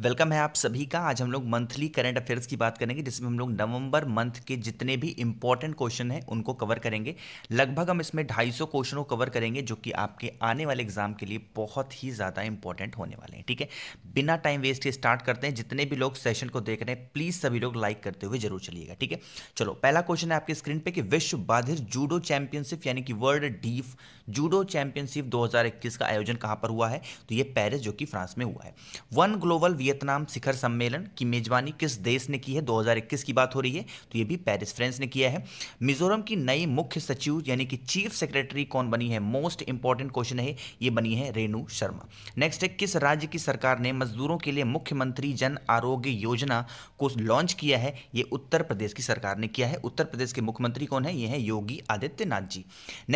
welcome है आप सभी का आज हम लोग मंथली करंट अफेयर्स की बात करेंगे जिसमें हम लोग नवंबर मंथ के जितने भी इंपॉर्टेंट क्वेश्चन हैं उनको कवर करेंगे लगभग हम इसमें 250 क्वेश्चनों कवर करेंगे जो कि आपके आने वाले एग्जाम के लिए बहुत ही ज़्यादा इंपॉर्टेंट होने वाले हैं ठीक है बिना टाइम वेस्ट के स्टार्ट करते हैं जितने भी लोग सेशन को देख रहे हैं प्लीज़ सभी लोग लाइक करते हुए जरूर चलिएगा ठीक है चलो पहला क्वेश्चन है आपके स्क्रीन पर कि विश्व बाधिर जूडो चैंपियनशिप यानी कि वर्ल्ड डीफ जूडो चैंपियनशिप दो का आयोजन कहाँ पर हुआ है तो ये पेरिस जो कि फ्रांस में हुआ है वन ग्लोबल वियतनाम शिखर सम्मेलन की मेजबानी किस देश ने की है 2021 की बात हो रही है तो ये भी पेरिस फ्रेंस ने किया है मिजोरम की नई मुख्य सचिव यानी कि चीफ सेक्रेटरी कौन बनी है मोस्ट इंपॉर्टेंट क्वेश्चन है ये बनी है रेणु शर्मा नेक्स्ट है किस राज्य की सरकार ने मजदूरों के लिए मुख्यमंत्री जन आरोग्य योजना को लॉन्च किया है ये उत्तर प्रदेश की सरकार ने किया है उत्तर प्रदेश के मुख्यमंत्री कौन है ये है योगी आदित्यनाथ जी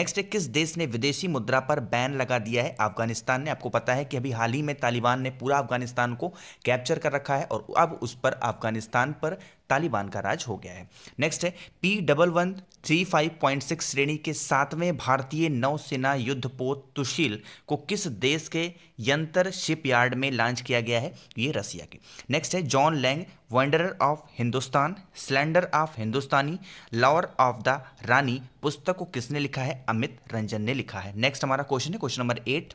नेक्स्ट है किस देश ने विदेशी मुद्रा पर बैन लगा दिया है अफगानिस्तान ने आपको पता है कि अभी हाल ही में तालिबान ने पूरा अफगानिस्तान को कैप्चर कर रखा है और अब उस पर अफगानिस्तान पर तालिबान का राज हो गया है नेक्स्ट है P double one three five point six श्रेणी के सातवें भारतीय नौसेना युद्धपोत तुशील को किस देश के यंत्र शिपयार्ड में लॉन्च किया गया है ये रसिया के नेक्स्ट है John Lang wander of Hindustan slander of Hindustani lover of the Rani पुस्तक को किसने लिखा है अमित रंजन ने लिखा है नेक्स्ट हमारा क्वेश्चन है क्वेश्चन नंबर एट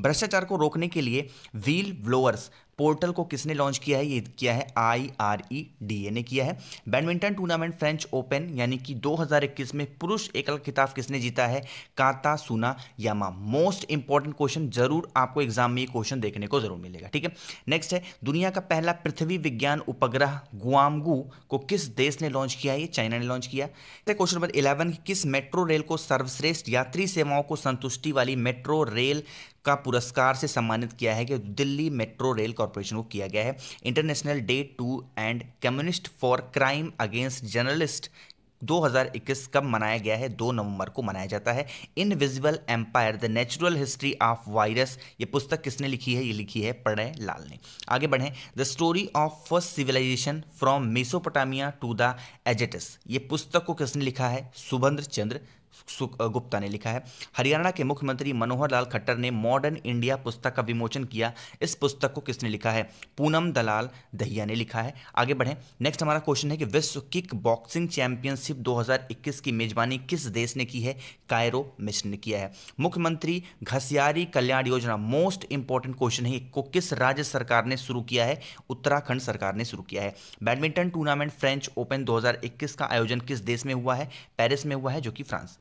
भ्रष्टाचार को रोकने के लिए व्हील ब्लोअर्स पोर्टल को किसने लॉन्च किया है ये किया है I R E D A ने किया है बैडमिंटन टूर्नामेंट फ्रेंच ओपन यानी कि 2021 में पुरुष एकल खिताब किसने जीता है काता सुना यामा मोस्ट इंपॉर्टेंट क्वेश्चन जरूर आपको एग्जाम में ये क्वेश्चन देखने को जरूर मिलेगा ठीक है नेक्स्ट है दुनिया का पहला पृथ्वी विज्ञान उपग्रह गुआमगू को किस देश ने लॉन्च किया है ये चाइना ने लॉन्च किया क्वेश्चन नंबर इलेवन किस मेट्रो रेल को सर्वश्रेष्ठ यात्री सेवाओं को संतुष्टि वाली मेट्रो रेल का पुरस्कार से सम्मानित किया है कि दिल्ली मेट्रो रेल कॉरपोरेशन को किया गया है international day to end communist for crime against journalist 2021 कब मनाया गया है 2 नवंबर को मनाया जाता है invisible empire the natural history of virus ये पुस्तक किसने लिखी है ये लिखी है प्रणय लाल ने आगे बढ़ें the story of first civilization from Mesopotamia to the Aztecs ये पुस्तक को किसने लिखा है सुभन्द्र चंद्र गुप्ता ने लिखा है हरियाणा के मुख्यमंत्री मनोहर लाल खट्टर ने मॉडर्न इंडिया पुस्तक का विमोचन किया इस पुस्तक को किसने लिखा है पूनम दलाल दहिया ने लिखा है आगे बढ़े नेक्स्ट हमारा क्वेश्चन है कि विश्व किक बॉक्सिंग चैंपियनशिप 2021 की मेजबानी किस देश ने की है कायरो मिश्र ने किया है मुख्यमंत्री घसियारी कल्याण योजना मोस्ट इंपॉर्टेंट क्वेश्चन है को किस राज्य सरकार ने शुरू किया है उत्तराखंड सरकार ने शुरू किया है बैडमिंटन टूर्नामेंट फ्रेंच ओपन 2021 का आयोजन किस देश में हुआ है पेरिस में हुआ है जो कि फ्रांस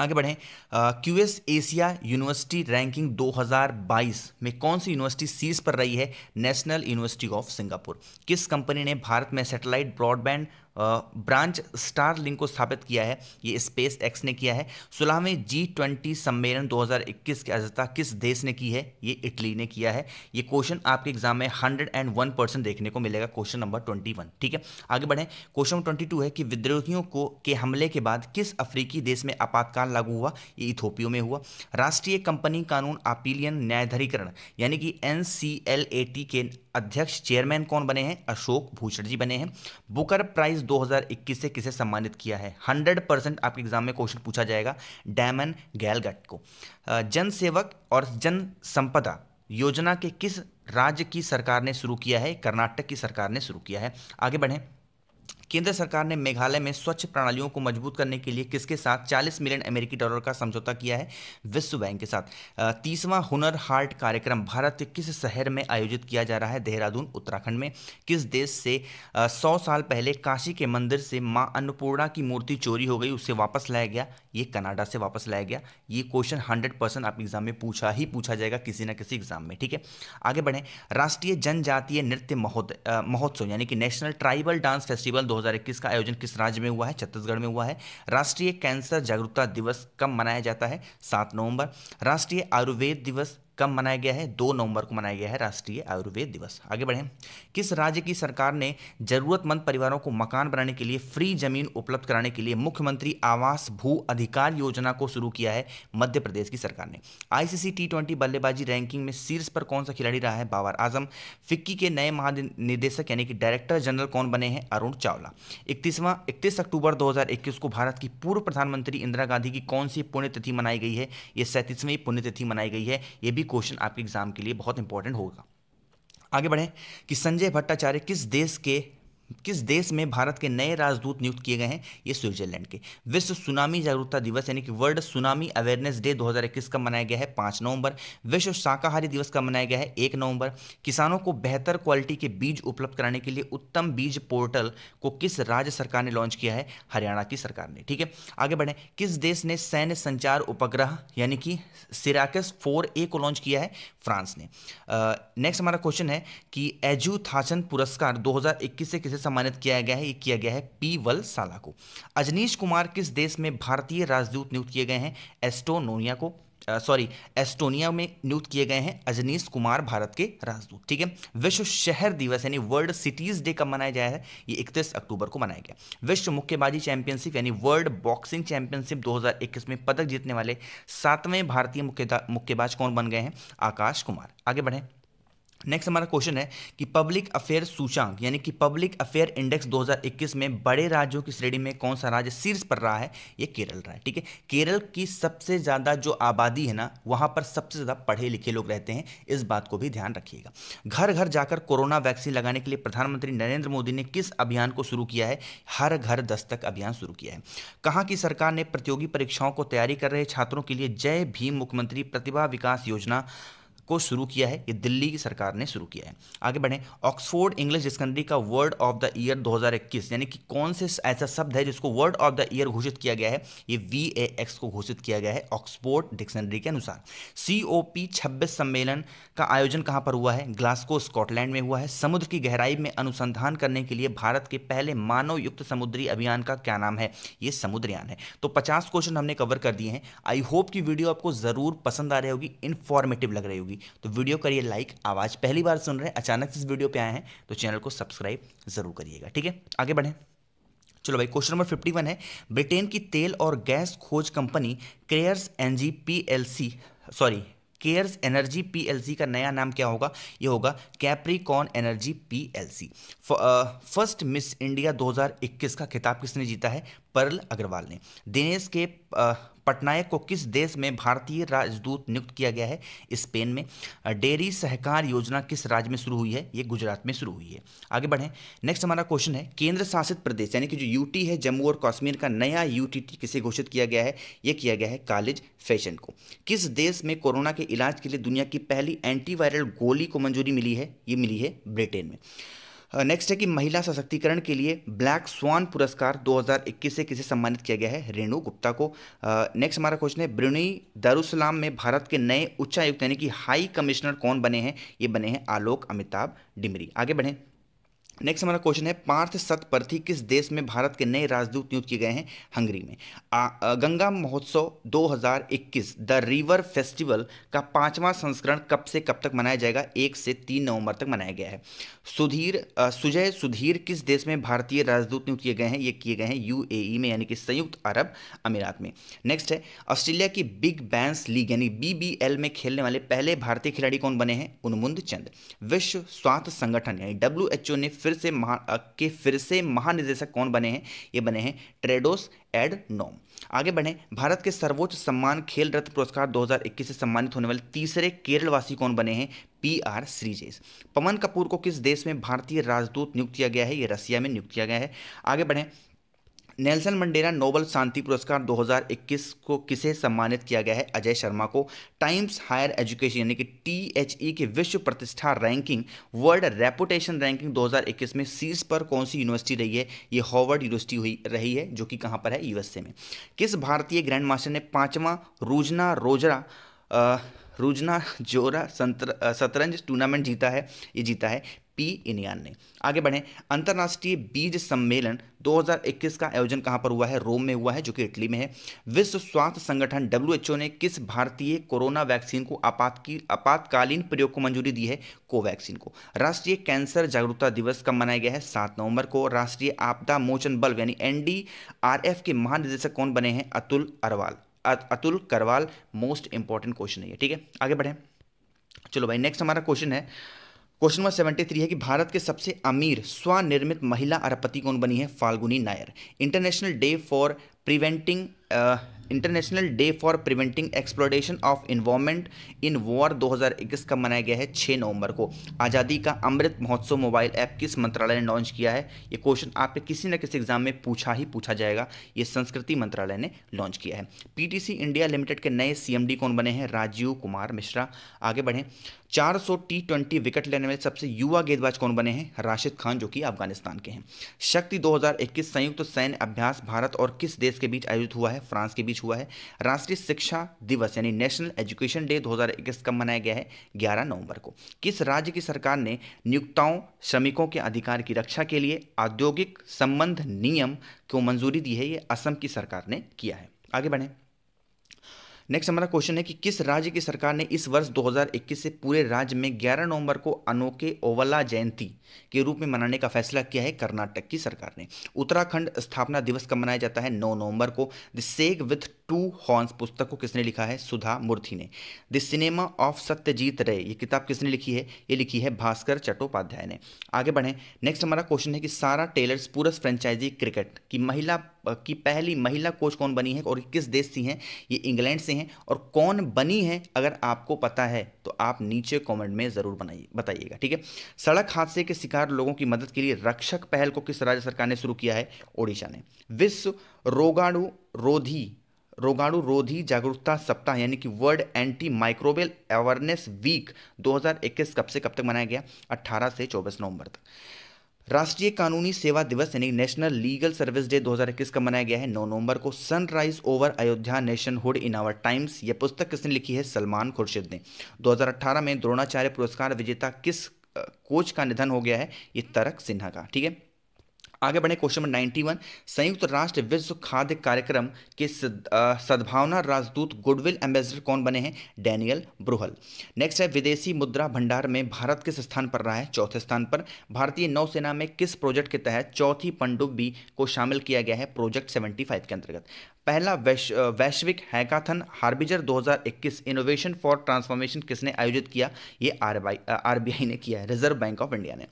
आगे बढ़ें Q S Asia university ranking 2022 में कौन सी यूनिवर्सिटी सीज पर रही है नेशनल यूनिवर्सिटी ऑफ सिंगापुर किस कंपनी ने भारत में satellite broadband branch Starlink को स्थापित किया है ये स्पेस एक्स ने किया है सोलहवें जी ट्वेंटी सम्मेलन 2021 की अध्यक्षता किस देश ने की है ये इटली ने किया है ये क्वेश्चन आपके एग्जाम में 101 परसेंट देखने को मिलेगा क्वेश्चन नंबर 21 ठीक है आगे बढ़ें क्वेश्चन टू है कि विद्रोहियों को के हमले के बाद किस अफ्रीकी देश में आपातकाल लागू हुआ ये इथोपियो में हुआ राष्ट्रीय कंपनी कानून अपीलियन न्यायधरीकरण यानी कि एन के अध्यक्ष चेयरमैन कौन बने हैं अशोक भूषण जी बने हैं बुकर प्राइज 2021 से किसे सम्मानित किया है 100 परसेंट आपके एग्जाम में क्वेश्चन पूछा जाएगा डैमन गैलगट को जनसेवक और जन संपदा योजना के किस राज्य की सरकार ने शुरू किया है कर्नाटक की सरकार ने शुरू किया है आगे बढ़ें केंद्र सरकार ने मेघालय में स्वच्छ प्रणालियों को मजबूत करने के लिए किसके साथ 40 मिलियन अमेरिकी डॉलर का समझौता किया है विश्व बैंक के साथ तीसवां हुनर हार्ट कार्यक्रम भारत के किस शहर में आयोजित किया जा रहा है देहरादून उत्तराखंड में किस देश से सौ साल पहले काशी के मंदिर से माँ अन्नपूर्णा की मूर्ति चोरी हो गई उसे वापस लाया गया ये कनाडा से वापस लाया गया ये क्वेश्चन हंड्रेड परसेंट आप एग्जाम में पूछा ही पूछा जाएगा किसी ना किसी एग्जाम में ठीक है आगे बढ़े राष्ट्रीय जनजातीय नृत्य महोत्सव यानी कि नेशनल ट्राइबल डांस फेस्टिवल दो 2021 का आयोजन किस राज्य में हुआ है छत्तीसगढ़ में हुआ है राष्ट्रीय कैंसर जागरूकता दिवस कब मनाया जाता है सात नवंबर राष्ट्रीय आयुर्वेद दिवस कब मनाया गया है दो नवंबर को मनाया गया है राष्ट्रीय आयुर्वेद दिवस आगे बढ़ें किस राज्य की सरकार ने जरूरतमंद परिवारों को मकान बनाने के लिए फ्री जमीन उपलब्ध कराने के लिए मुख्यमंत्री आवास भू अधिकार योजना को शुरू किया है मध्य प्रदेश की सरकार ने आईसीसी टी ट्वेंटी बल्लेबाजी रैंकिंग में शीर्ष पर कौन सा खिलाड़ी रहा है बाबर आजम फिक्की के नए महानिदेशक यानी कि डायरेक्टर जनरल कौन बने हैं अरुण चावला इकतीसवा इकतीस अक्टूबर दो को भारत की पूर्व प्रधानमंत्री इंदिरा गांधी की कौन सी पुण्यतिथि मनाई गई है यह सैंतीसवीं पुण्यतिथि मनाई गई है यह भी क्वेश्चन आपके एग्जाम के लिए बहुत इंपॉर्टेंट होगा आगे बढ़ें कि संजय भट्टाचार्य किस देश के किस देश में भारत के नए राजदूत नियुक्त किए गए हैं ये स्विट्जरलैंड के विश्व सुनामी जागरूकता दिवस यानी कि वर्ल्ड सुनामी अवेयरनेस डे 2021 का मनाया गया है पाँच नवंबर विश्व शाकाहारी दिवस का मनाया गया है एक नवंबर किसानों को बेहतर क्वालिटी के बीज उपलब्ध कराने के लिए उत्तम बीज पोर्टल को किस राज्य सरकार ने लॉन्च किया है हरियाणा की सरकार ने ठीक है आगे बढ़े किस देश ने सैन्य संचार उपग्रह यानी कि सिराकस फोर ए को लॉन्च किया है फ्रांस ने नेक्स्ट हमारा क्वेश्चन है कि एजू थाचन पुरस्कार दो से किसे से सम्मानित किया गया है ये किया गया है पी वल साला को अजनीश कुमार किस देश में भारतीय राजदूत नियुक्त किए गए हैं एस्टोनोनिया को सॉरी एस्टोनिया में नियुक्त किए गए हैं अजनीश कुमार भारत के राजदूत ठीक है विश्व शहर दिवस यानी वर्ल्ड सिटीज डे कब मनाया जाया है ये 31 अक्टूबर को मनाया गया विश्व मुक्केबाजी चैंपियनशिप यानी वर्ल्ड बॉक्सिंग चैंपियनशिप 2021 में पदक जीतने वाले सातवें भारतीय मुक्केबाज कौन बन गए हैं आकाश कुमार आगे बढ़े नेक्स्ट हमारा क्वेश्चन है कि पब्लिक अफेयर सूचांक यानी कि पब्लिक अफेयर इंडेक्स 2021 में बड़े राज्यों की श्रेणी में कौन सा राज्य शीर्ष पर रहा है ये केरल रहा है ठीक है केरल की सबसे ज़्यादा जो आबादी है ना वहाँ पर सबसे ज़्यादा पढ़े लिखे लोग रहते हैं इस बात को भी ध्यान रखिएगा घर घर जाकर कोरोना वैक्सीन लगाने के लिए प्रधानमंत्री नरेंद्र मोदी ने किस अभियान को शुरू किया है हर घर दस्तक अभियान शुरू किया है कहाँ की सरकार ने प्रतियोगी परीक्षाओं को तैयारी कर रहे छात्रों के लिए जय भीम मुख्यमंत्री प्रतिभा विकास योजना को शुरू किया है ये दिल्ली की सरकार ने शुरू किया है आगे बढ़ें ऑक्सफोर्ड इंग्लिश डिस्कनरी का वर्ड ऑफ द ईयर 2021 यानी कि कौन से ऐसा शब्द है जिसको वर्ड ऑफ द ईयर घोषित किया गया है ये वी ए एक्स को घोषित किया गया है ऑक्सफोर्ड डिक्शनरी के अनुसार सी ओ पी छब्बीस सम्मेलन का आयोजन कहाँ पर हुआ है ग्लास्को स्कॉटलैंड में हुआ है समुद्र की गहराई में अनुसंधान करने के लिए भारत के पहले मानव युक्त समुद्री अभियान का क्या नाम है ये समुद्रयान है तो पचास क्वेश्चन हमने कवर कर दिए हैं आई होप कि वीडियो आपको ज़रूर पसंद आ रही होगी इन्फॉर्मेटिव लग रही होगी होगी तो वीडियो करिए लाइक आवाज़ पहली बार सुन रहे हैं अचानक से इस वीडियो पे आए हैं तो चैनल को सब्सक्राइब ज़रूर करिएगा ठीक है आगे बढ़े चलो भाई क्वेश्चन नंबर फिफ्टी है ब्रिटेन की तेल और गैस खोज कंपनी Cairns N G sorry Cairns energy PLC का नया नाम क्या होगा ये होगा Capricorn energy PLC first Miss India 2021 का खिताब किसने जीता है परल अग्रवाल ने दिनेश के पटनायक को किस देश में भारतीय राजदूत नियुक्त किया गया है स्पेन में डेयरी सहकार योजना किस राज्य में शुरू हुई है ये गुजरात में शुरू हुई है आगे बढ़ें नेक्स्ट हमारा क्वेश्चन है केंद्र शासित प्रदेश यानी कि जो यूटी है जम्मू और कश्मीर का नया यूटीटी किसे घोषित किया गया है ये किया गया है कॉलेज फैशन को किस देश में कोरोना के इलाज के लिए दुनिया की पहली एंटीवायरल गोली को मंजूरी मिली है ये मिली है ब्रिटेन में नेक्स्ट है कि महिला सशक्तिकरण के लिए ब्लैक स्वान पुरस्कार 2021 से किसे सम्मानित किया गया है रेणु गुप्ता को नेक्स्ट हमारा क्वेश्चन है ब्रुनी दारुसलाम में भारत के नए उच्चायुक्त यानी कि हाई कमिश्नर कौन बने हैं ये बने हैं आलोक अमिताभ डिमरी आगे बढ़ें नेक्स्ट हमारा क्वेश्चन है पार्थ सतपर्थी किस देश में भारत के नए राजदूत नियुक्त किए गए हैं हंगरी में आ, गंगा महोत्सव 2021 द रिवर फेस्टिवल का पांचवा संस्करण कब से कब तक मनाया जाएगा एक से तीन नवंबर तक मनाया गया है सुधीर सुजय सुधीर किस देश में भारतीय राजदूत नियुक्त किए गए हैं ये किए गए हैं यू e में यानी कि संयुक्त अरब अमीरात में नेक्स्ट है ऑस्ट्रेलिया की बिग बैंस लीग यानी बी में खेलने वाले पहले भारतीय खिलाड़ी कौन बने हैं उन्मुंद चंद विश्व स्वास्थ्य संगठन यानी डब्ल्यू ने फिर से महा के फिर से महानिदेशक कौन बने हैं ये बने हैं ट्रेडोस एड नोम आगे बढ़े भारत के सर्वोच्च सम्मान खेल रत्न पुरस्कार 2021 से सम्मानित होने वाले तीसरे केरलवासी कौन बने हैं पी आर श्रीजेश पवन कपूर को किस देश में भारतीय राजदूत नियुक्त किया गया है ये रसिया में नियुक्त किया गया है आगे बढ़े नेल्सन मंडेला नोबल शांति पुरस्कार 2021 को किसे सम्मानित किया गया है अजय शर्मा को टाइम्स हायर एजुकेशन यानी कि टी की विश्व प्रतिष्ठा रैंकिंग वर्ल्ड रेपुटेशन रैंकिंग 2021 में शीर्ष पर कौन सी यूनिवर्सिटी रही है ये हॉवर्ड यूनिवर्सिटी हुई रही है जो कि कहाँ पर है यूएसए में किस भारतीय ग्रैंड मास्टर ने पाँचवा रूजना रोजरा आ, जोरा शतरंज टूर्नामेंट जीता है ये जीता है पी इनियान ने आगे बढ़े अंतर्राष्ट्रीय बीज सम्मेलन 2021 का आयोजन कहां पर हुआ है रोम में हुआ है जो कि इटली में है विश्व स्वास्थ्य संगठन डब्ल्यूएचओ ने किस भारतीय कोरोना वैक्सीन को आपात की आपातकालीन प्रयोग को मंजूरी दी है कोवैक्सीन को राष्ट्रीय कैंसर जागरूकता दिवस कब मनाया गया है सात नवंबर को राष्ट्रीय आपदा मोचन बल यानी एन के महानिदेशक कौन बने हैं Atul Arwal Atul Karwal most important question है ठीक है आगे बढ़े चलो भाई नेक्स्ट हमारा क्वेश्चन है क्वेश्चन नंबर सेवेंटी थ्री है कि भारत के सबसे अमीर स्वनिर्मित महिला अरबपति कौन बनी है Falguni Nayar international day for preventing international day for preventing exploitation of environment in war 2021 का मनाया गया है 6 नवंबर को आज़ादी का अमृत महोत्सव मोबाइल ऐप किस मंत्रालय ने लॉन्च किया है ये क्वेश्चन आपके किसी न किसी एग्जाम में पूछा ही पूछा जाएगा ये संस्कृति मंत्रालय ने लॉन्च किया है पीटीसी इंडिया लिमिटेड के नए सीएमडी कौन बने हैं राजीव कुमार मिश्रा आगे बढ़ें चार टी ट्वेंटी विकेट लेने वाले सबसे युवा गेंदबाज कौन बने हैं राशिद खान जो कि अफगानिस्तान के हैं शक्ति दो संयुक्त सैन्य अभ्यास भारत और किस देश के बीच आयोजित हुआ है है फ्रांस के बीच हुआ है राष्ट्रीय शिक्षा दिवस यानी नेशनल एजुकेशन डे 2021 कब मनाया गया है 11 नवंबर को किस राज्य की सरकार ने नियुक्ताओं श्रमिकों के अधिकार की रक्षा के लिए औद्योगिक संबंध नियम को मंजूरी दी है ये असम की सरकार ने किया है आगे बढ़ें नेक्स्ट हमारा क्वेश्चन है कि किस राज्य की सरकार ने इस वर्ष 2021 से पूरे राज्य में 11 नवंबर को अनोखे ओवला जयंती के रूप में मनाने का फैसला किया है कर्नाटक की सरकार ने उत्तराखंड स्थापना दिवस कब मनाया जाता है 9 नवंबर को the sage with two horns पुस्तक को किसने लिखा है सुधा मूर्ति ने द सिनेमा ऑफ सत्यजीत रे ये किताब किसने लिखी है ये लिखी है भास्कर चट्टोपाध्याय ने आगे बढ़ें नेक्स्ट हमारा क्वेश्चन है कि सारा टेलर्स पूरस फ्रेंचाइजी क्रिकेट की महिला की पहली महिला कोच कौन बनी है और किस देश से हैं ये इंग्लैंड से हैं और कौन बनी है अगर आपको पता है तो आप नीचे कमेंट में ज़रूर बनाइए बताइएगा ठीक है सड़क हादसे के शिकार लोगों की मदद के लिए रक्षक पहल को किस राज्य सरकार ने शुरू किया है ओडिशा ने विश्व रोगाणु रोधी रोगाणु रोधी जागरूकता सप्ताह यानी कि world anti microbial awareness week 2021 कब से कब तक मनाया गया 18 से 24 नवंबर तक राष्ट्रीय कानूनी सेवा दिवस यानी नेशनल लीगल सर्विस डे 2021 का मनाया गया है 9 नवंबर को sunrise over Ayodhya nationhood in our times यह पुस्तक किसने लिखी है सलमान खुर्शीद ने 2018 में द्रोणाचार्य पुरस्कार विजेता किस कोच का निधन हो गया है ये तरक सिन्हा का ठीक है आगे बढ़े क्वेश्चन नंबर नाइन्टी वन संयुक्त राष्ट्र विश्व खाद्य कार्यक्रम के सद्भावना राजदूत गुडविल एम्बेसडर कौन बने हैं डैनियल ब्रुहल नेक्स्ट है विदेशी मुद्रा भंडार में भारत किस स्थान पर रहा है चौथे स्थान पर भारतीय नौसेना में किस प्रोजेक्ट के तहत चौथी पनडुब्बी को शामिल किया गया है प्रोजेक्ट सेवेंटी के अंतर्गत पहला वैश, वैश्विक hackathon harbinger 2021 innovation for transformation किसने आयोजित किया ये आरबीआई ने किया है रिजर्व बैंक ऑफ इंडिया ने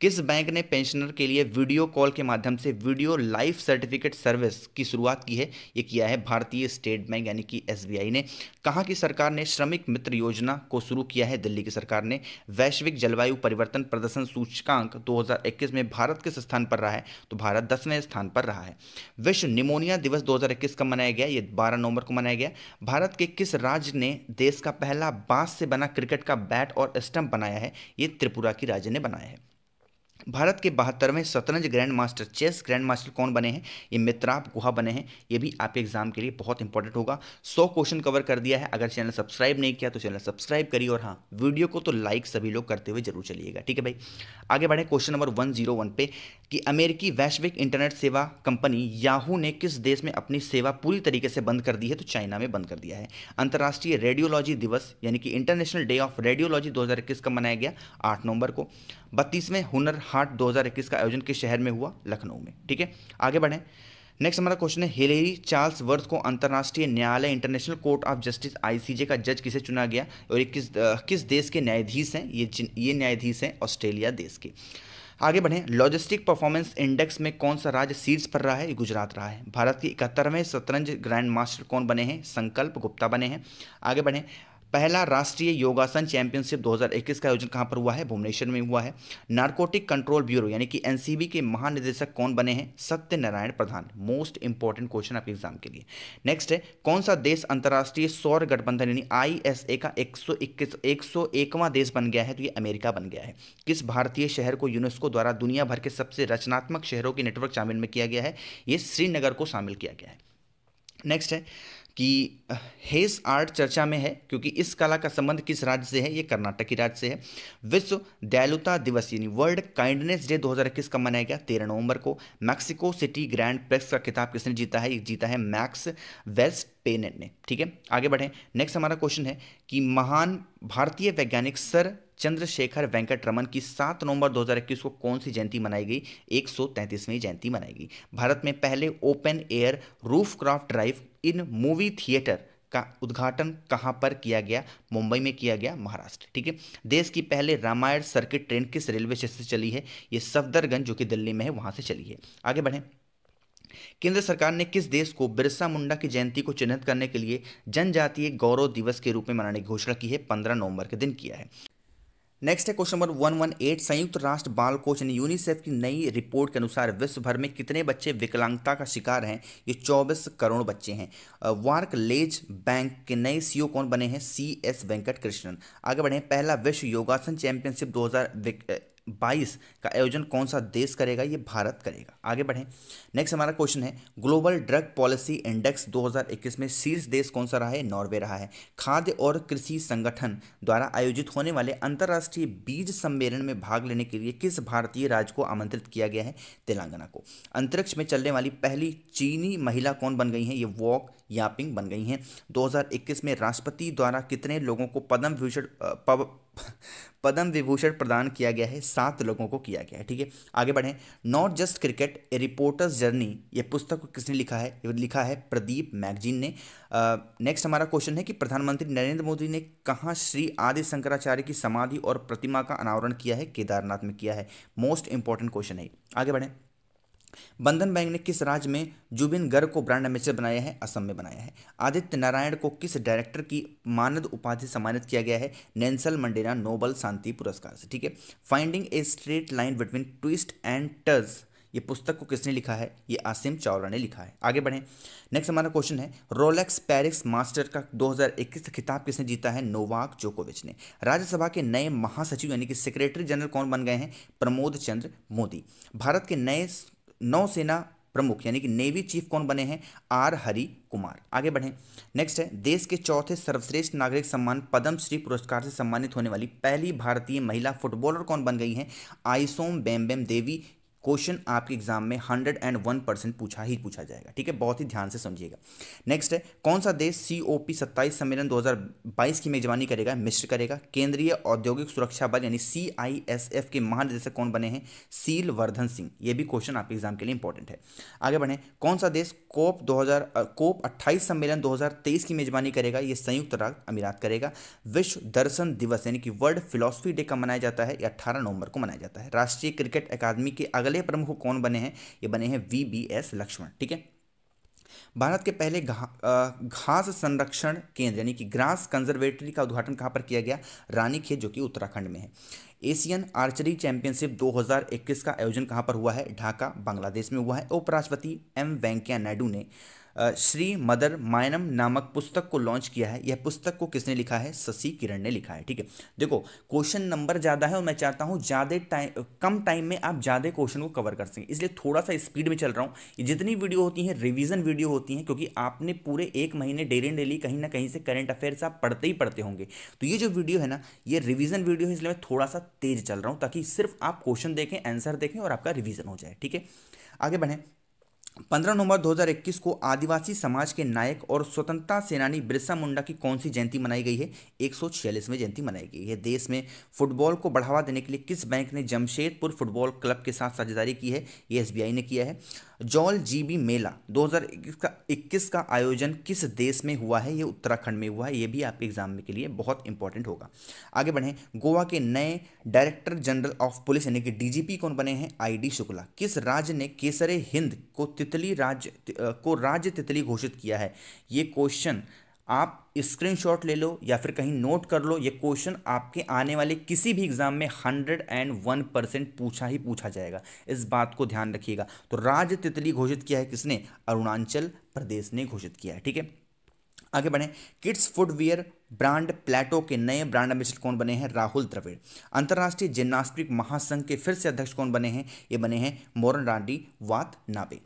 किस बैंक ने पेंशनर के लिए वीडियो कॉल के माध्यम से वीडियो लाइफ सर्टिफिकेट सर्विस की शुरुआत की है ये किया है भारतीय स्टेट बैंक यानी कि एस ने कहा की सरकार ने श्रमिक मित्र योजना को शुरू किया है दिल्ली की सरकार ने वैश्विक जलवायु परिवर्तन प्रदर्शन सूचकांक दो में भारत किस स्थान पर रहा है तो भारत दसवें स्थान पर रहा है विश्व निमोनिया दिवस दो कब मनाया गया ये 12 नवंबर को मनाया गया भारत के किस राज्य ने देश का पहला बांस से बना क्रिकेट का बैट और स्टंप बनाया है ये त्रिपुरा की राज्य ने बनाया है भारत के बहत्तरवें शतरंज grand master chess grand master कौन बने हैं ये मित्राप गुहा बने हैं ये भी आपके एग्जाम के लिए बहुत इंपॉर्टेंट होगा सौ क्वेश्चन कवर कर दिया है अगर चैनल सब्सक्राइब नहीं किया तो चैनल सब्सक्राइब करिए और हाँ वीडियो को तो लाइक सभी लोग करते हुए जरूर चलिएगा ठीक है भाई आगे बढ़े question number one zero one पे कि अमेरिकी वैश्विक इंटरनेट सेवा कंपनी याहू ने किस देश में अपनी सेवा पूरी तरीके से बंद कर दी है तो चाइना में बंद कर दिया है अंतर्राष्ट्रीय रेडियोलॉजी दिवस यानी कि इंटरनेशनल डे ऑफ रेडियोलॉजी दो का मनाया गया आठ नवंबर को बत्तीसवें हुनर हार्ट 2021 का आयोजन किस शहर में हुआ लखनऊ में ठीक है आगे बढ़ें नेक्स्ट हमारा क्वेश्चन है हिलेरी चार्ल्स वर्थ को अंतर्राष्ट्रीय न्यायालय international court of justice ICJ का जज किसे चुना गया और ये किस किस देश के न्यायाधीश हैं ये ये न्यायाधीश हैं ऑस्ट्रेलिया देश के आगे बढ़ें लॉजिस्टिक परफॉर्मेंस इंडेक्स में कौन सा राज्य सीट्स पर रहा है गुजरात रहा है भारत के इकहत्तरवें शतरंज ग्रैंड मास्टर कौन बने हैं संकल्प गुप्ता बने हैं आगे बढ़ें पहला राष्ट्रीय योगासन चैंपियनशिप 2021 का आयोजन कहाँ पर हुआ है भुवनेश्वर में हुआ है नारकोटिक कंट्रोल ब्यूरो यानी कि एनसीबी के महानिदेशक कौन बने हैं Satyanarayan Pradhan most important question आपके एग्जाम के लिए नेक्स्ट है कौन सा देश अंतर्राष्ट्रीय सौर गठबंधन यानी आई का एक सौ देश बन गया है तो ये अमेरिका बन गया है किस भारतीय शहर को यूनेस्को द्वारा दुनिया भर के सबसे रचनात्मक शहरों के नेटवर्क शामिल में किया गया है ये श्रीनगर को शामिल किया गया है नेक्स्ट है कि हेस आर्ट चर्चा में है क्योंकि इस कला का संबंध किस राज्य से है ये कर्नाटक की राज्य से है विश्व दयालुता दिवस यानी वर्ल्ड काइंडनेस डे 2021 का मनाया गया तेरह नवंबर को मैक्सिको सिटी ग्रैंड प्रेस का खिताब किसने जीता है ये जीता है मैक्स वेस्ट पेनेट ने ठीक है आगे बढ़ें नेक्स्ट हमारा क्वेश्चन है कि महान भारतीय वैज्ञानिक सर चंद्रशेखर वेंकट रमन की सात नवंबर 2021 को कौन सी जयंती मनाई गई एक जयंती मनाई गई भारत में पहले open air roof craft drive in movie theatre का उद्घाटन कहाँ पर किया गया मुंबई में किया गया महाराष्ट्र ठीक है देश की पहले रामायण सर्किट ट्रेन किस रेलवे स्टेशन से चली है ये सफदरगंज जो कि दिल्ली में है वहाँ से चली है आगे बढ़ें केंद्र सरकार ने किस देश को बिरसा मुंडा की जयंती को चिन्हित करने के लिए जनजातीय गौरव दिवस के रूप में मनाने की घोषणा की है पंद्रह नवंबर के दिन किया है नेक्स्ट है question number one one eight संयुक्त राष्ट्र बाल कोष ने यूनिसेफ की नई रिपोर्ट के अनुसार विश्व भर में कितने बच्चे विकलांगता का शिकार हैं ये चौबीस करोड़ बच्चे हैं वार्क लेज बैंक के नए सीईओ e कौन बने हैं सी एस वेंकट कृष्णन आगे बढ़े पहला विश्व योगासन चैंपियनशिप दो बाईस का आयोजन कौन सा देश करेगा ये भारत करेगा आगे बढ़ें नेक्स्ट हमारा क्वेश्चन है ग्लोबल ड्रग पॉलिसी इंडेक्स 2021 में शीर्ष देश कौन सा रहा है नॉर्वे रहा है खाद्य और कृषि संगठन द्वारा आयोजित होने वाले अंतर्राष्ट्रीय बीज सम्मेलन में भाग लेने के लिए किस भारतीय राज्य को आमंत्रित किया गया है तेलंगाना को अंतरिक्ष में चलने वाली पहली चीनी महिला कौन बन गई है ये वॉक यापिंग बन गई हैं 2021 में राष्ट्रपति द्वारा कितने लोगों को पद्म विभूषण पद्म विभूषण प्रदान किया गया है सात लोगों को किया गया है ठीक है आगे बढ़ें not just cricket a reporter's journey ये पुस्तक को किसने लिखा है लिखा है प्रदीप मैगजीन ने नेक्स्ट हमारा क्वेश्चन है कि प्रधानमंत्री नरेंद्र मोदी ने कहाँ श्री आदि शंकराचार्य की समाधि और प्रतिमा का अनावरण किया है केदारनाथ में किया है मोस्ट इंपॉर्टेंट क्वेश्चन है आगे बढ़ें बंधन बैंक ने किस राज्य में जुबिन गर्ग को ब्रांड एम्बेसडर बनाया है असम में बनाया है आदित्य नारायण को किस डायरेक्टर की मानद उपाधि सम्मानित किया गया है नेंसल मंडेरा नोबल शांति पुरस्कार से ठीक है finding a straight line between twist and turns ये पुस्तक को किसने लिखा है ये आसिम चावला ने लिखा है आगे बढ़ें नेक्स्ट हमारा क्वेश्चन है रोलेक्स पेरिस मास्टर का 2021 खिताब किसने जीता है नोवाक जोकोविच ने राज्यसभा के नए महासचिव यानी कि सेक्रेटरी जनरल कौन बन गए हैं प्रमोद चंद्र मोदी भारत के नए नौसेना प्रमुख यानी कि नेवी चीफ कौन बने हैं आर हरि कुमार आगे बढ़ें नेक्स्ट है देश के चौथे सर्वश्रेष्ठ नागरिक सम्मान पद्म श्री पुरस्कार से सम्मानित होने वाली पहली भारतीय महिला फुटबॉलर कौन बन गई हैं आइसोम बेमबेम देवी क्वेश्चन आपके एग्जाम में हंड्रेड एंड वन परसेंट पूछा ही पूछा जाएगा ठीक है बहुत ही ध्यान से समझिएगा नेक्स्ट है कौन सा देश सी ओ पी सत्ताईस सम्मेलन 2022 की मेजबानी करेगा मिश्र करेगा केंद्रीय औद्योगिक सुरक्षा बल यानी सी आई एस एफ के महानिदेशक कौन बने हैं सील वर्धन सिंह ये भी क्वेश्चन आपके एग्जाम के लिए इंपॉर्टेंट है आगे बढ़े कौन सा देश कोप दो हजार कोप अट्ठाईस सम्मेलन दो हजार तेईस की मेजबानी करेगा ये संयुक्त राष्ट्र अमीरात करेगा विश्व दर्शन दिवस यानी कि वर्ल्ड फिलोसफी डे का मनाया जाता है ये अट्ठारह नवंबर को मनाया जाता है राष्ट्रीय क्रिकेट अकादमी के अगर अगले प्रमुख कौन बने हैं ये बने हैं वी बी एस लक्ष्मण ठीक है भारत के पहले घास गा, संरक्षण केंद्र यानी कि ग्रास कंजर्वेटरी का उद्घाटन कहां पर किया गया रानीखेत जो कि उत्तराखंड में है एशियन आर्चरी चैंपियनशिप 2021 का आयोजन कहां पर हुआ है ढाका बांग्लादेश में हुआ है उपराष्ट्रपति एम वेंकैया नायडू ने श्री मदर मायनम नामक पुस्तक को लॉन्च किया है यह पुस्तक को किसने लिखा है शशि किरण ने लिखा है ठीक है देखो क्वेश्चन नंबर ज़्यादा है और मैं चाहता हूँ ज़्यादा टाइम कम टाइम में आप ज़्यादा क्वेश्चन को कवर कर सकें इसलिए थोड़ा सा स्पीड में चल रहा हूँ जितनी वीडियो होती हैं रिविजन वीडियो होती हैं क्योंकि आपने पूरे एक महीने डेली डेली कहीं ना कहीं से करंट अफेयर्स आप पढ़ते ही पढ़ते होंगे तो ये जो वीडियो है ना ये रिविजन वीडियो है इसलिए मैं थोड़ा सा तेज चल रहा हूँ ताकि सिर्फ आप क्वेश्चन देखें आंसर देखें और आपका रिविजन हो जाए ठीक है आगे बढ़ें पंद्रह नवंबर 2021 को आदिवासी समाज के नायक और स्वतंत्रता सेनानी बिरसा मुंडा की कौन सी जयंती मनाई गई है एक सौ जयंती मनाई गई है देश में फुटबॉल को बढ़ावा देने के लिए किस बैंक ने जमशेदपुर फुटबॉल क्लब के साथ साझेदारी की है ये एसबीआई ने किया है जॉल जीबी मेला 2021 का का आयोजन किस देश में हुआ है ये उत्तराखंड में हुआ है ये भी आपके एग्जाम के लिए बहुत इंपॉर्टेंट होगा आगे बढ़ें गोवा के नए डायरेक्टर जनरल ऑफ पुलिस यानी कि डीजीपी कौन बने हैं आईडी शुक्ला किस राज्य ने केसरे हिंद को तितली राज्य को राज्य तितली घोषित किया है ये क्वेश्चन आप स्क्रीनशॉट ले लो या फिर कहीं नोट कर लो ये क्वेश्चन आपके आने वाले किसी भी एग्जाम में हंड्रेड एंड वन परसेंट पूछा ही पूछा जाएगा इस बात को ध्यान रखिएगा तो राज्य तितली घोषित किया है किसने अरुणाचल प्रदेश ने घोषित किया है ठीक है आगे बढ़ें किड्स फुटवेयर ब्रांड प्लेटो के नए ब्रांड एम्बेसडर कौन बने हैं राहुल द्रविड़ अंतर्राष्ट्रीय जिम्नास्टिक महासंघ के फिर से अध्यक्ष कौन बने हैं ये बने हैं मोरन रांडी वात नाबे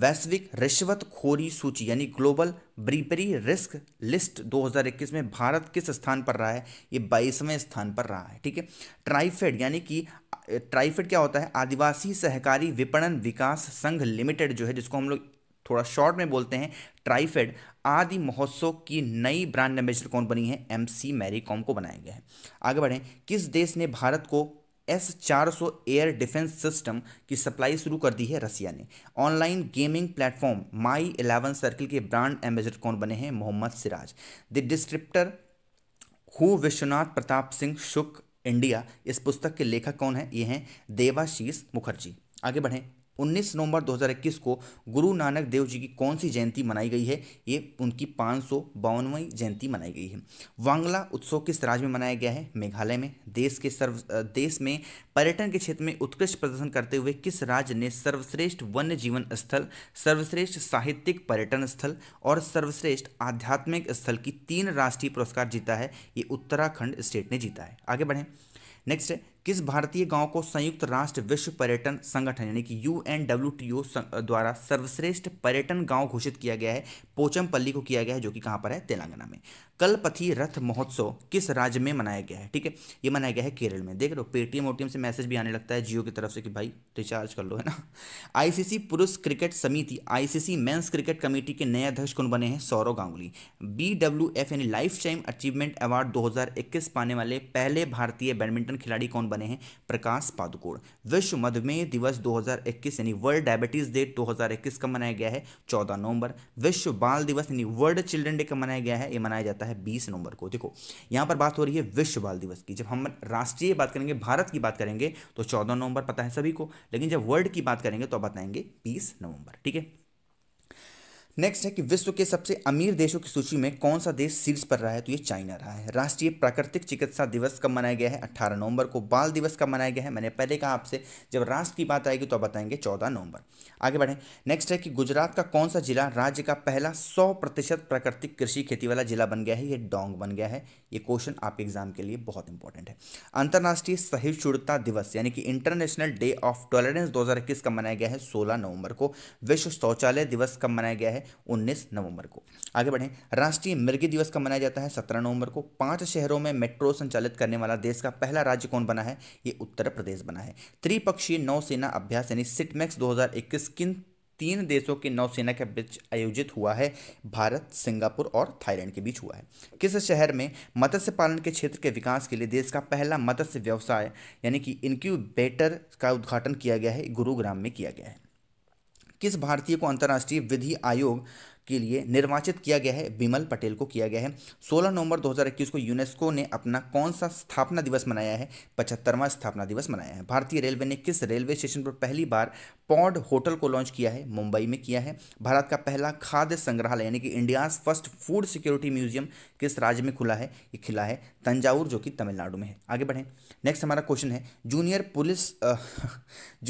वैश्विक रिश्वतखोरी सूची यानी ग्लोबल ब्रीपरी रिस्क लिस्ट 2021 में भारत किस स्थान पर रहा है ये बाईसवें स्थान पर रहा है ठीक है ट्राइफेड यानी कि ट्राइफेड क्या होता है आदिवासी सहकारी विपणन विकास संघ लिमिटेड जो है जिसको हम लोग थोड़ा शॉर्ट में बोलते हैं ट्राइफेड आदि महोत्सव की नई ब्रांड एम्बेसडर कौन बनी है एमसी मैरी कॉम को बनाया गया है आगे बढ़ें किस देश ने भारत को एस 400 एयर डिफेंस सिस्टम की सप्लाई शुरू कर दी है रसिया ने online gaming platform my eleven circle के ब्रांड एम्बेसडर कौन बने हैं Mohammed Siraj the disruptor who Vishwanath Pratap Singh shook India इस पुस्तक के लेखक कौन है ये हैं देवाशीष मुखर्जी आगे बढ़ें 19 नवंबर 2021 को गुरु नानक देव जी की कौन सी जयंती मनाई गई है ये उनकी पाँच सौ जयंती मनाई गई है वांगला उत्सव किस राज्य में मनाया गया है मेघालय में देश के सर्व देश में पर्यटन के क्षेत्र में उत्कृष्ट प्रदर्शन करते हुए किस राज्य ने सर्वश्रेष्ठ वन्य जीवन स्थल सर्वश्रेष्ठ साहित्यिक पर्यटन स्थल और सर्वश्रेष्ठ आध्यात्मिक स्थल की तीन राष्ट्रीय पुरस्कार जीता है ये उत्तराखंड स्टेट ने जीता है आगे बढ़ें नेक्स्ट है किस भारतीय गांव को संयुक्त राष्ट्र विश्व पर्यटन संगठन यानी कि यू द्वारा सर्वश्रेष्ठ पर्यटन गांव घोषित किया गया है पोचमपल्ली को किया गया है जो कि कहां पर है तेलंगाना में कलपथी रथ महोत्सव किस राज्य में मनाया गया है ठीक है ये मनाया गया है केरल में देख लो पेटीएम ओटीएम से मैसेज भी आने लगता है जियो की तरफ से कि भाई रिचार्ज कर लो है ना आईसीसी पुरुष क्रिकेट समिति आईसीसी मेंस क्रिकेट कमेटी के नए अध्यक्ष कौन बने हैं Saurav Ganguly B W F यानी लाइफ टाइम अचीवमेंट अवार्ड दो पाने वाले पहले भारतीय बैडमिंटन खिलाड़ी कौन बने हैं प्रकाश पादुकोण विश्व मधुमेह दिवस दो यानी वर्ल्ड डायबिटीज डे दो हजार मनाया गया है चौदह नवंबर विश्व बाल दिवस यानी वर्ल्ड चिल्ड्रन डे कब मनाया गया है ये मनाया जाता है है बीस नवंबर को देखो यहाँ पर बात हो रही है विश्व बाल दिवस की जब हम राष्ट्रीय बात करेंगे भारत की बात करेंगे तो चौदह नवंबर पता है सभी को लेकिन जब वर्ल्ड की बात करेंगे तो बताएंगे बीस नवंबर ठीक है नेक्स्ट है कि विश्व के सबसे अमीर देशों की सूची में कौन सा देश शीर्ष पर रहा है तो ये चाइना रहा है राष्ट्रीय प्राकृतिक चिकित्सा दिवस कब मनाया गया है अट्ठारह नवंबर को बाल दिवस कब मनाया गया है मैंने पहले कहा आपसे जब राष्ट्र की बात आएगी तो आप बताएंगे चौदह नवंबर आगे बढ़ें नेक्स्ट है कि गुजरात का कौन सा जिला राज्य का पहला सौ प्रतिशत प्राकृतिक कृषि खेती वाला जिला बन गया है ये डोंग बन गया है ये क्वेश्चन आपके एग्जाम के लिए बहुत इंपॉर्टेंट है अंतर्राष्ट्रीय सहिष्णुता दिवस यानी कि इंटरनेशनल डे ऑफ टॉलरेंस दो हजार इक्कीस कब मनाया गया है 16 नवंबर को विश्व शौचालय दिवस कब मनाया गया है उन्नीस नवंबर को आगे बढ़ें राष्ट्रीय मृगी दिवस का मनाया जाता है सत्रह नवंबर को पांच शहरों में मेट्रो संचालित करने वाला देश का पहला राज्य कौन बना है ये उत्तर प्रदेश बना है त्रिपक्षीय नौसेना अभ्यास यानी सिटमैक्स दो किन तीन देशों के नौसेना के बीच आयोजित हुआ है भारत सिंगापुर और थाईलैंड के बीच हुआ है किस शहर में मत्स्य पालन के क्षेत्र के विकास के लिए देश का पहला मत्स्य व्यवसाय यानी कि इनक्यूबेटर का उद्घाटन किया गया है गुरुग्राम में किया गया है किस भारतीय को अंतर्राष्ट्रीय विधि आयोग के लिए निर्वाचित किया गया है बिमल पटेल को किया गया है 16 नवंबर 2021 को यूनेस्को ने अपना कौन सा स्थापना दिवस मनाया है पचहत्तरवां स्थापना दिवस मनाया है भारतीय रेलवे ने किस रेलवे स्टेशन पर पहली बार पॉड होटल को लॉन्च किया है मुंबई में किया है भारत का पहला खाद्य संग्रहालय यानी कि India's first food security museum किस राज्य में खुला है ये खिला है तंजावुर जो कि तमिलनाडु में है आगे बढ़ें नेक्स्ट हमारा क्वेश्चन है जूनियर पुलिस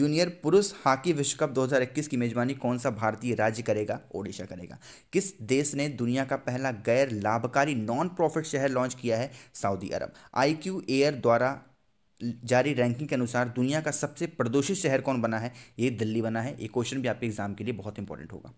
जूनियर पुरुष हॉकी विश्व कप दो की मेजबानी कौन सा भारतीय राज्य करेगा ओडिशा करेगा किस देश ने दुनिया का पहला गैर लाभकारी नॉन प्रॉफिट शहर लॉन्च किया है सऊदी अरब आईक्यू एयर द्वारा जारी रैंकिंग के अनुसार दुनिया का सबसे प्रदूषित शहर कौन बना है ये दिल्ली बना है ये क्वेश्चन भी आपके एग्जाम के लिए बहुत इंपॉर्टेंट होगा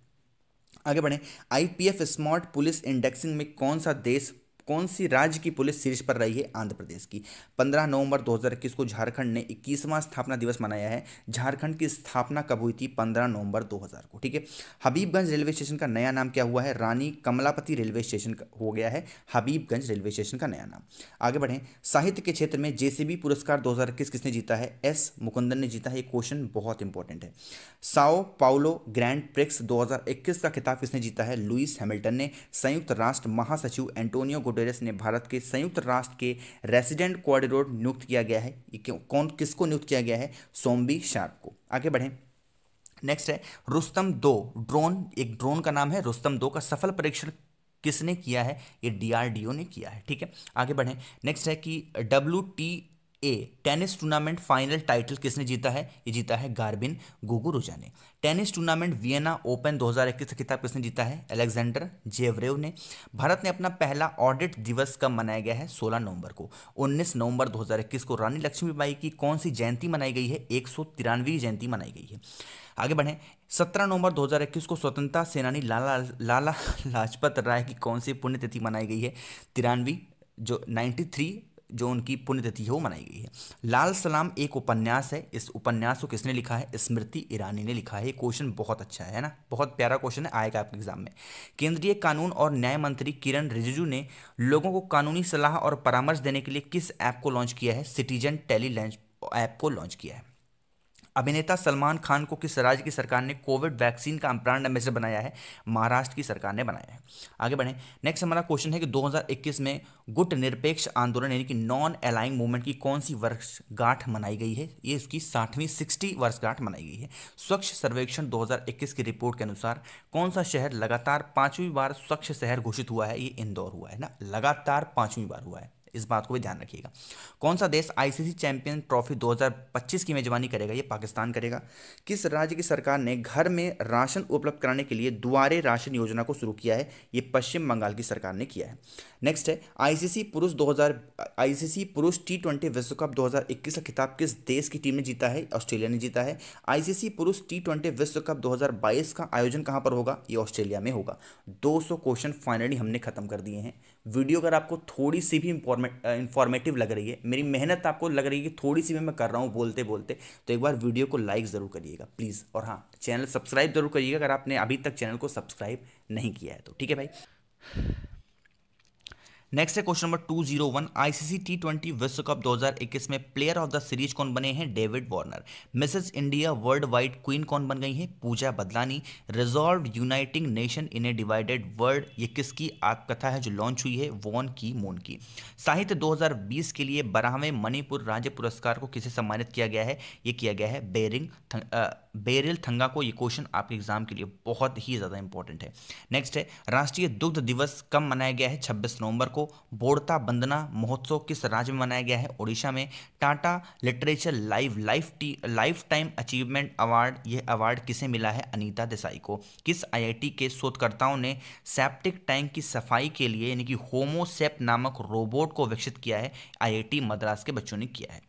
आगे बढ़े आईपीएफ स्मार्ट पुलिस इंडेक्सिंग में कौन सा देश कौन सी राज्य की पुलिस शीर्ष पर रही है आंध्र प्रदेश की 15 नवंबर 2021 को झारखंड ने इक्कीसवां स्थापना दिवस मनाया है झारखंड की स्थापना कब हुई थी 15 नवंबर 2000 को ठीक है हबीबगंज रेलवे स्टेशन का नया नाम क्या हुआ है रानी कमलापति रेलवे स्टेशन हो गया है हबीबगंज रेलवे स्टेशन का नया नाम आगे बढ़े साहित्य के क्षेत्र में जेसीबी पुरस्कार 2021 किसने जीता है एस मुकुंदन ने जीता है क्वेश्चन बहुत इंपॉर्टेंट है साओ पाउलो ग्रैंड प्रिक्स दो का खिताब किसने जीता है लुइस हैमिल्टन ने संयुक्त राष्ट्र महासचिव एंटोनियो गुटेरस ने भारत के संयुक्त राष्ट्र के रेसिडेंट कोऑर्डिनेटर नियुक्त किया गया है ये कौन किसको नियुक्त किया गया है सोम्बी शार्प को आगे बढ़ें नेक्स्ट है रुस्तम दो ड्रोन एक ड्रोन का नाम है रुस्तम दो का सफल परीक्षण किसने किया है ये डीआरडीओ ने किया है ठीक है आगे बढ़ें नेक्स्ट है कि W T A tennis tournament final title किसने जीता है ये जीता है गार्बिन गोगुरुजा ने टेनिस टूर्नामेंट वियना ओपन 2021 खिताब किसने जीता है अलेक्जेंडर जेवरेव ने भारत ने अपना पहला ऑडिट दिवस कब मनाया गया है 16 नवंबर को 19 नवंबर 2021 को रानी लक्ष्मीबाई की कौन सी जयंती मनाई गई है एक जयंती मनाई गई है आगे बढ़ें 17 नवंबर 2021 को स्वतंत्रता सेनानी लाला लाला लाजपत राय की कौन सी पुण्यतिथि मनाई गई है तिरानवी जो 93 जो उनकी पुण्यतिथि है वो मनाई गई है लाल सलाम एक उपन्यास है इस उपन्यास को किसने लिखा है स्मृति ईरानी ने लिखा है क्वेश्चन बहुत अच्छा है ना बहुत प्यारा क्वेश्चन है आएगा आपके एग्जाम में केंद्रीय कानून और न्याय मंत्री किरण रिजिजू ने लोगों को कानूनी सलाह और परामर्श देने के लिए किस ऐप को लॉन्च किया है सिटीजन टेली ऐप को लॉन्च किया है अभिनेता सलमान खान को किस राज्य की सरकार ने कोविड वैक्सीन का ब्रांड एम्बेसडर बनाया है महाराष्ट्र की सरकार ने बनाया है आगे बढ़े नेक्स्ट हमारा क्वेश्चन है कि 2021 में गुट निरपेक्ष आंदोलन यानी कि नॉन अलाइंग मूवमेंट की कौन सी वर्षगांठ मनाई गई है ये इसकी साठवीं सिक्सटी वर्षगांठ मनाई गई है स्वच्छ सर्वेक्षण दो की रिपोर्ट के अनुसार कौन सा शहर लगातार पांचवीं बार स्वच्छ शहर घोषित हुआ है ये इंदौर हुआ है ना लगातार पांचवीं बार हुआ है इस बात को भी ध्यान रखिएगा कौन सा देश आईसीसी चैंपियन ट्रॉफी 2025 की मेजबानी करेगा ये पाकिस्तान करेगा किस राज्य की सरकार ने घर में राशन उपलब्ध कराने के लिए दुआरे राशन योजना को शुरू किया है ये पश्चिम बंगाल की सरकार ने किया है नेक्स्ट है आईसीसी पुरुष 2000 आईसीसी पुरुष टी ट्वेंटी विश्व कप 2021 का खिताब किस देश की टीम ने जीता है ऑस्ट्रेलिया ने जीता है आईसीसी पुरुष टी ट्वेंटी विश्व कप 2022 का आयोजन कहाँ पर होगा ये ऑस्ट्रेलिया में होगा 200 क्वेश्चन फाइनली हमने खत्म कर दिए हैं वीडियो अगर आपको थोड़ी सी भी इंफॉर्मेटिव लग रही है मेरी मेहनत आपको लग रही है कि थोड़ी सी भी मैं कर रहा हूँ बोलते बोलते तो एक बार वीडियो को लाइक ज़रूर करिएगा प्लीज़ और हाँ चैनल सब्सक्राइब जरूर करिएगा अगर आपने अभी तक चैनल को सब्सक्राइब नहीं किया है तो ठीक है भाई नेक्स्ट है question number two zero one ICC T twenty विश्व कप 2021 में प्लेयर ऑफ द सीरीज कौन बने हैं David Warner Mrs India world wide queen कौन बन गई है Pooja Badlani resolve uniting nation in a divided world ये किसकी आत्मकथा है जो लॉन्च हुई है वॉन की मोन की साहित्य 2020 के लिए बारहवें मणिपुर राज्य पुरस्कार को किसे सम्मानित किया गया है ये किया गया है बेरिंग बेरियल थंगा को ये क्वेश्चन आपके एग्जाम के लिए बहुत ही ज़्यादा इंपॉर्टेंट है नेक्स्ट है राष्ट्रीय दुग्ध दिवस कब मनाया गया है 26 नवंबर को बोड़ता बंदना महोत्सव किस राज्य में मनाया गया है ओडिशा में Tata literature live life T lifetime achievement award यह अवार्ड किसे मिला है अनीता देसाई को किस आईआईटी के शोधकर्ताओं ने सेप्टिक टैंक की सफाई के लिए यानी कि होमोसेप नामक रोबोट को विकसित किया है आईआईटी मद्रास के बच्चों ने किया है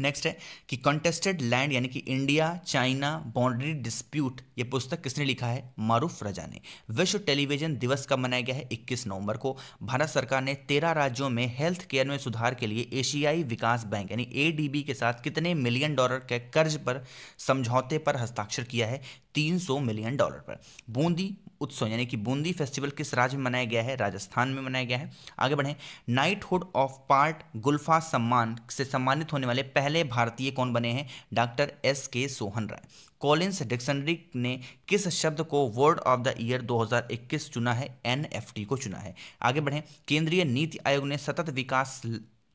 नेक्स्ट है कि कंटेस्टेड लैंड यानी कि इंडिया चाइना बाउंड्री डिस्प्यूट ये पुस्तक किसने लिखा है मारूफ रजा ने विश्व टेलीविजन दिवस का मनाया गया है 21 नवंबर को भारत सरकार ने तेरह राज्यों में हेल्थ केयर में सुधार के लिए एशियाई विकास बैंक यानी एडीबी के साथ कितने मिलियन डॉलर के कर्ज पर समझौते पर हस्ताक्षर किया है 300 मिलियन डॉलर पर बूंदी उत्सव यानी कि बूंदी फेस्टिवल किस राज्य में मनाया गया है राजस्थान में मनाया गया है आगे बढ़े नाइटहुड ऑफ पार्ट गुल्फा सम्मान से सम्मानित होने वाले पहले भारतीय कौन बने हैं डॉक्टर एस के सोहन राय कॉलिंस डिक्शनरी ने किस शब्द को वर्ड ऑफ द ईयर 2021 चुना है एनएफटी को चुना है आगे बढ़ें केंद्रीय नीति आयोग ने सतत विकास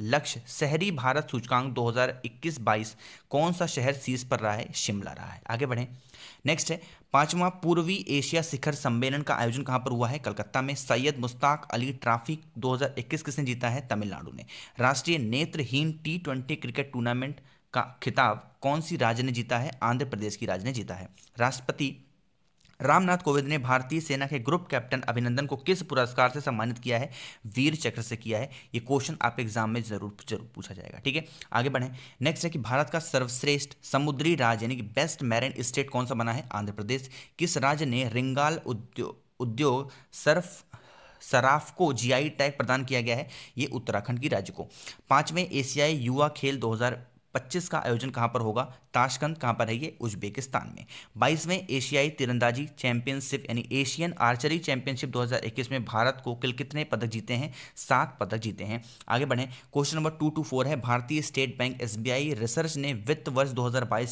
लक्ष्य शहरी भारत सूचकांक 2021-22 कौन सा शहर शीर्ष पर रहा है शिमला रहा है आगे बढ़ें नेक्स्ट है पांचवा पूर्वी एशिया शिखर सम्मेलन का आयोजन कहां पर हुआ है कलकत्ता में सैयद मुस्ताक अली ट्रॉफी 2021 किसने जीता है तमिलनाडु ने राष्ट्रीय नेत्रहीन टी ट्वेंटी क्रिकेट टूर्नामेंट का खिताब कौन सी राज्य ने जीता है आंध्र प्रदेश की राज्य ने जीता है राष्ट्रपति रामनाथ कोविंद ने भारतीय सेना के ग्रुप कैप्टन अभिनंदन को किस पुरस्कार से सम्मानित किया है वीर चक्र से किया है ये क्वेश्चन आप एग्जाम में जरूर जरूर पूछा जाएगा ठीक है आगे बढ़ें नेक्स्ट है कि भारत का सर्वश्रेष्ठ समुद्री राज्य यानी कि बेस्ट मैरिन स्टेट कौन सा बना है आंध्र प्रदेश किस राज्य ने रिंगाल उद्योग उद्योग सर्फ सराफ को जीआई टैग प्रदान किया गया है ये उत्तराखंड की राज्य को पांचवें एशियाई युवा खेल पच्चीस का आयोजन कहाँ पर होगा ताशकंद कहाँ पर है ये उज्बेकिस्तान में बाईसवें एशियाई तिरंदाजी चैंपियनशिप यानी एशियन आर्चरी चैंपियनशिप 2021 में भारत को कुल कितने पदक जीते हैं सात पदक जीते हैं आगे बढ़े question number two two four है भारतीय स्टेट बैंक एस रिसर्च ने वित्त वर्ष दो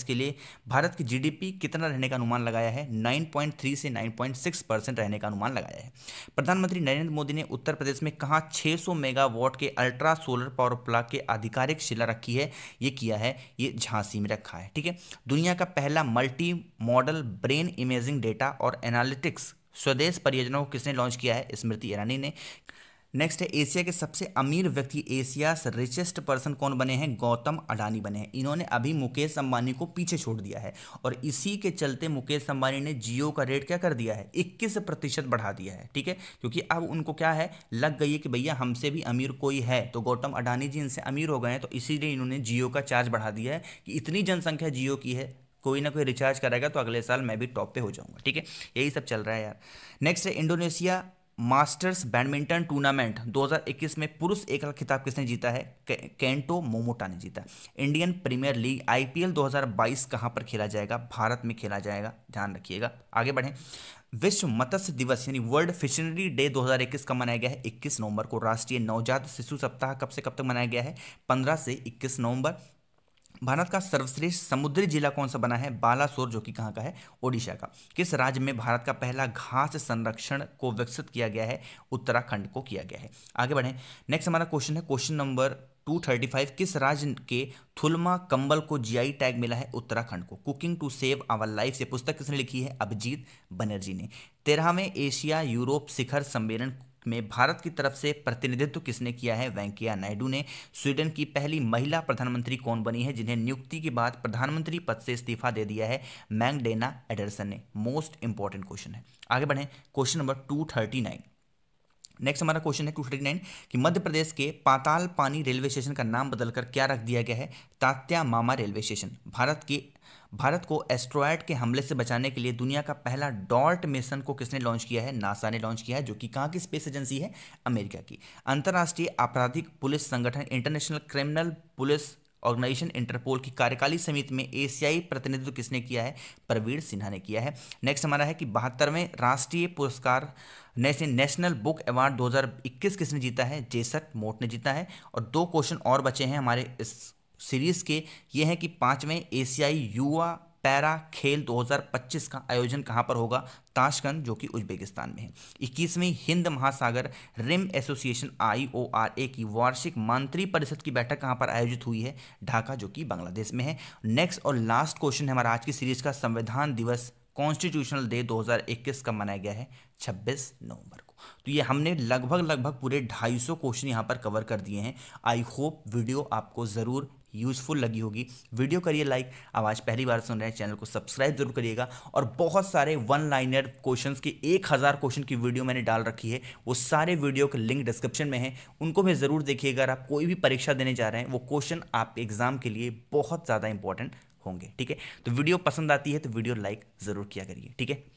के लिए भारत की जीडीपी कितना रहने का अनुमान लगाया है नाइन से नाइन रहने का अनुमान लगाया है प्रधानमंत्री नरेंद्र मोदी ने उत्तर प्रदेश में कहा 600 मेगावाट के अल्ट्रा सोलर पावर प्लांट के आधिकारिक शिला रखी है ये किया है ये झांसी में रखा है ठीक है दुनिया का पहला multi modal brain imaging data और एनालिटिक्स स्वदेश परियोजना को किसने लॉन्च किया है स्मृति ईरानी ने नेक्स्ट है एशिया के सबसे अमीर व्यक्ति एशिया रिचेस्ट पर्सन कौन बने हैं गौतम अडानी बने हैं इन्होंने अभी मुकेश अंबानी को पीछे छोड़ दिया है और इसी के चलते मुकेश अंबानी ने जियो का रेट क्या कर दिया है इक्कीस प्रतिशत बढ़ा दिया है ठीक है क्योंकि अब उनको क्या है लग गई है कि भैया हमसे भी अमीर कोई है तो गौतम अडानी जी इनसे अमीर हो गए हैं तो इसीलिए इन्होंने जियो का चार्ज बढ़ा दिया है कि इतनी जनसंख्या जियो की है कोई ना कोई रिचार्ज करेगा तो अगले साल मैं भी टॉप पे हो जाऊंगा ठीक है यही सब चल रहा है यार नेक्स्ट है इंडोनेशिया मास्टर्स बैडमिंटन टूर्नामेंट 2021 में पुरुष एकल खिताब किसने जीता है कैंटो मोमोटा ने जीता इंडियन प्रीमियर लीग आईपीएल 2022 कहां पर खेला जाएगा भारत में खेला जाएगा ध्यान रखिएगा आगे बढ़ें विश्व मत्स्य दिवस यानी वर्ल्ड फिशनरी डे 2021 का मनाया गया है 21 नवंबर को राष्ट्रीय नवजात शिशु सप्ताह कब से कब तक मनाया गया है 15 से 21 नवंबर भारत का सर्वश्रेष्ठ समुद्री जिला कौन सा बना है बालासोर जो कि कहाँ का है ओडिशा का किस राज्य में भारत का पहला घास संरक्षण को विकसित किया गया है उत्तराखंड को किया गया है आगे बढ़ें नेक्स्ट हमारा क्वेश्चन है क्वेश्चन नंबर 235 किस राज्य के थुलमा कंबल को जीआई टैग मिला है उत्तराखंड को cooking to save our life से पुस्तक किसने लिखी है अभिजीत बनर्जी ने तेरहवें एशिया यूरोप शिखर सम्मेलन में भारत की तरफ से प्रतिनिधित्व किसने किया है वेंकैया नायडू ने स्वीडन की पहली महिला प्रधानमंत्री कौन बनी है जिन्हें नियुक्ति के बाद प्रधानमंत्री पद से इस्तीफा दे दिया है मैंगडेना एडरसन ने मोस्ट इंपॉर्टेंट क्वेश्चन है आगे बढ़े क्वेश्चन नंबर टू नेक्स्ट हमारा क्वेश्चन है टू थर्टी नाइन कि मध्य प्रदेश के पाताल पानी रेलवे स्टेशन का नाम बदलकर क्या रख दिया गया है तात्या मामा रेलवे स्टेशन भारत के भारत को एस्ट्रॉयड के हमले से बचाने के लिए दुनिया का पहला डॉल्ट मिशन को किसने लॉन्च किया है नासा ने लॉन्च किया है जो कि कहाँ की स्पेस एजेंसी है अमेरिका की अंतर्राष्ट्रीय आपराधिक पुलिस संगठन international criminal police organization Interpol की कार्यकारी समिति में एशियाई प्रतिनिधित्व किसने किया है प्रवीण सिन्हा ने किया है नेक्स्ट हमारा है कि बहत्तरवें राष्ट्रीय पुरस्कार नेशनल नेशनल बुक अवार्ड 2021 किसने जीता है जेसट मोट ने जीता है और दो क्वेश्चन और बचे हैं हमारे इस सीरीज़ के ये हैं कि पाँचवें एशियाई युवा पैरा खेल 2025 का आयोजन कहाँ पर होगा ताशकंद जो कि उज्बेकिस्तान में है इक्कीसवीं हिंद महासागर रिम एसोसिएशन ए की वार्षिक मंत्री परिषद की बैठक कहाँ पर आयोजित हुई है ढाका जो कि बांग्लादेश में है नेक्स्ट और लास्ट क्वेश्चन है हमारा आज की सीरीज का संविधान दिवस कॉन्स्टिट्यूशनल डे 2021 का मनाया गया है 26 नवंबर को तो ये हमने लगभग लगभग पूरे 250 क्वेश्चन यहाँ पर कवर कर दिए हैं आई होप वीडियो आपको ज़रूर यूजफुल लगी होगी वीडियो करिए लाइक आवाज़ पहली बार सुन रहे हैं चैनल को सब्सक्राइब जरूर करिएगा और बहुत सारे वन लाइनर क्वेश्चन की एक हज़ार क्वेश्चन की वीडियो मैंने डाल रखी है वो सारे वीडियो के लिंक डिस्क्रिप्शन में है उनको भी ज़रूर देखिएगा अगर आप कोई भी परीक्षा देने जा रहे हैं वो क्वेश्चन आप एग्ज़ाम के लिए बहुत ज़्यादा इंपॉर्टेंट होंगे ठीक है तो वीडियो पसंद आती है तो वीडियो लाइक ज़रूर किया करिए ठीक है